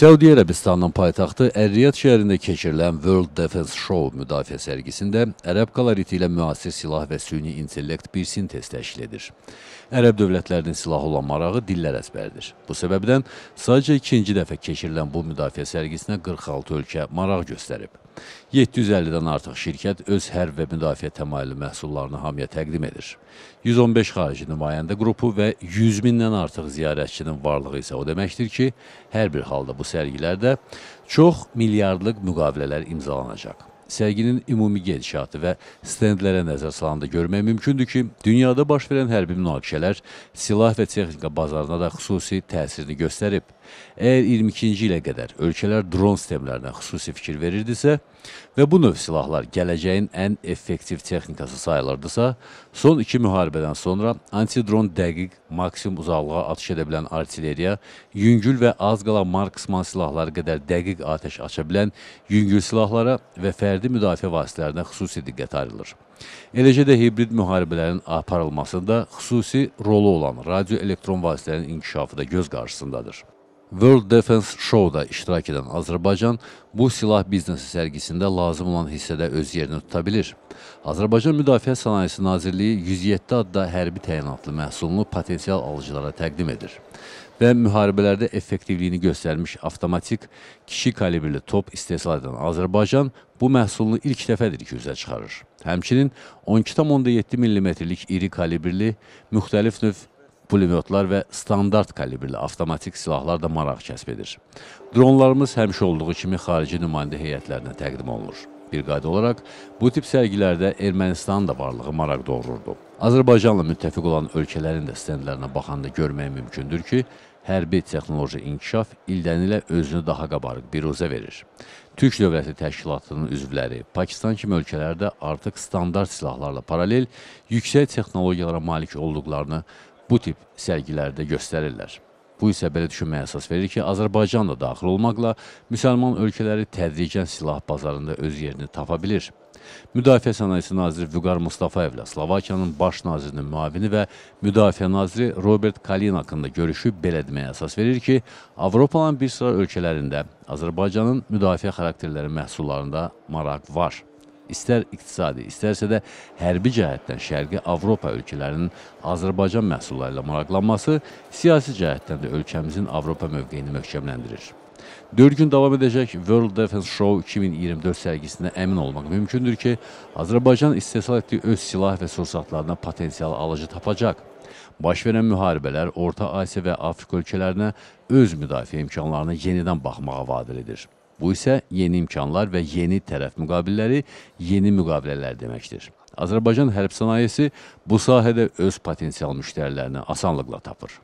Səudiyyə Ərəbistanının paytaxtı Ərriyyət şəhərində keçirilən World Defense Show müdafiə sərgisində ərəb koloriti ilə müasir silah və süni intellekt bir sintez təşkil edir. Ərəb dövlətlərinin silahı olan marağı dillər əzbəridir. Bu səbəbdən sadəcə ikinci dəfə keçirilən bu müdafiə sərgisinə 46 ölkə maraq göstərib. 750-dən artıq şirkət öz hərb və müdafiə təmayüllü məhsullarını hamıya təqdim edir. 115 xarici nümayəndə qrupu və 100 mindən artıq ziyarətçinin varlığı isə o deməkdir ki, hər bir halda bu sərgilərdə çox milyardlıq müqavilələr imzalanacaq sərginin ümumi gedişatı və stendlərə nəzər salanda görmək mümkündür ki, dünyada baş verən hərbi münaqişələr silah və texnika bazarına da xüsusi təsirini göstərib. Əgər 22-ci ilə qədər ölkələr dron sistemlərinə xüsusi fikir verirdisə və bu növ silahlar gələcəyin ən effektiv texnikası sayılırdısa, son iki müharibədən sonra antidron dəqiq, maksimum uzaqlığa atış edə bilən artilleriya, yüngül və az qala marksman silahları qədər dəqiq atəş aça bilən yüngül silahlara və fərdi fərdi müdafiə vasitələrinə xüsusi diqqət ayrılır. Eləcə də hibrid müharibələrin aparılmasında xüsusi rolu olan radioelektron vasitələrin inkişafı da göz qarşısındadır. World Defense Show-da iştirak edən Azərbaycan bu silah biznesi sərgisində lazım olan hissədə öz yerini tuta bilir. Azərbaycan Müdafiə Sənayesi Nazirliyi 107 adda hərbi təyinatlı məhsulunu potensial alıcılara təqdim edir və müharibələrdə effektivliyini göstərmiş avtomatik kişi kalibrli top istehsal edən Azərbaycan bu məhsulunu ilk dəfədir ki, üzə çıxarır. Həmçinin 12,7 mm-lik iri kalibrli müxtəlif növ pulemyotlar və standart kalibrli avtomatik silahlar da maraq kəsb edir. Dronlarımız həmişə olduğu kimi xarici nümayəndə heyətlərinə təqdim olunur. Bir qayda olaraq bu tip sərgilərdə Ermənistanın da varlığı maraq doğururdu. Azərbaycanla müttəfiq olan ölkələrin də stendlərinə baxanda görmək mümkündür ki, hərbi texnoloji inkişaf ildən ilə özünü daha qabarıq biruzə verir. Türk Dövləti Təşkilatının üzvləri Pakistan kimi ölkələrdə artıq standart silahlarla paralel yüksək texnologiyalara malik olduqlarını bu tip sərgilərdə göstərirlər. Bu isə belə düşünməyə əsas verir ki, Azərbaycan da daxil olmaqla müsəlman ölkələri tədricən silah bazarında öz yerini tapa bilir. Müdafiə Sənayesi Naziri Vüqar Mustafaevlə Slovakiyanın baş nazirinin müavini və Müdafiə naziri Robert Kalin haqqında görüşü belə deməyə əsas verir ki, Avropanın bir sıra ölkələrində Azərbaycanın müdafiə xarakterləri məhsullarında maraq var istər iqtisadi, istərsə də hərbi cəhətdən Şərqi Avropa ölkələrinin Azərbaycan məhsulları ilə maraqlanması siyasi cəhətdən də ölkəmizin Avropa mövqeyini möhkəmləndirir. 4 gün davam edəcək World Defense Show 2024 sərgisində əmin olmaq mümkündür ki, Azərbaycan istehsal etdiyi öz silah və sursatlarına potensial alıcı tapacaq. Baş verən müharibələr Orta Asiya və Afrika ölkələrinə öz müdafiə imkanlarına yenidən baxmağa vadar edir. Bu isə yeni imkanlar və yeni tərəf müqabilləri, yeni müqavilələr deməkdir. Azərbaycan hərb sənayesi bu sahədə öz potensial müştərilərini asanlıqla tapır.